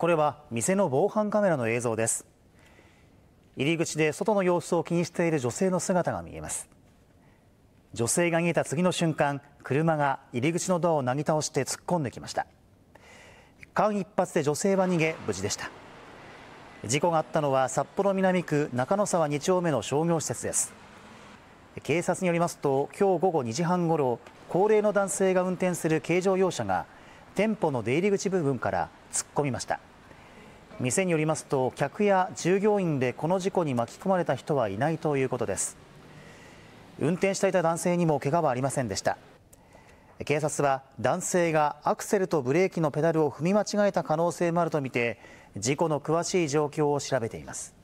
これは店の防犯カメラの映像です入り口で外の様子を気にしている女性の姿が見えます女性が逃げた次の瞬間車が入り口のドアをなぎ倒して突っ込んできました間一髪で女性は逃げ無事でした事故があったのは札幌南区中野沢2丁目の商業施設です警察によりますと今日午後2時半ごろ高齢の男性が運転する軽乗用車が店舗の出入り口部分から突っ込みました店によりますと客や従業員でこの事故に巻き込まれた人はいないということです運転していた男性にも怪我はありませんでした警察は男性がアクセルとブレーキのペダルを踏み間違えた可能性もあるとみて事故の詳しい状況を調べています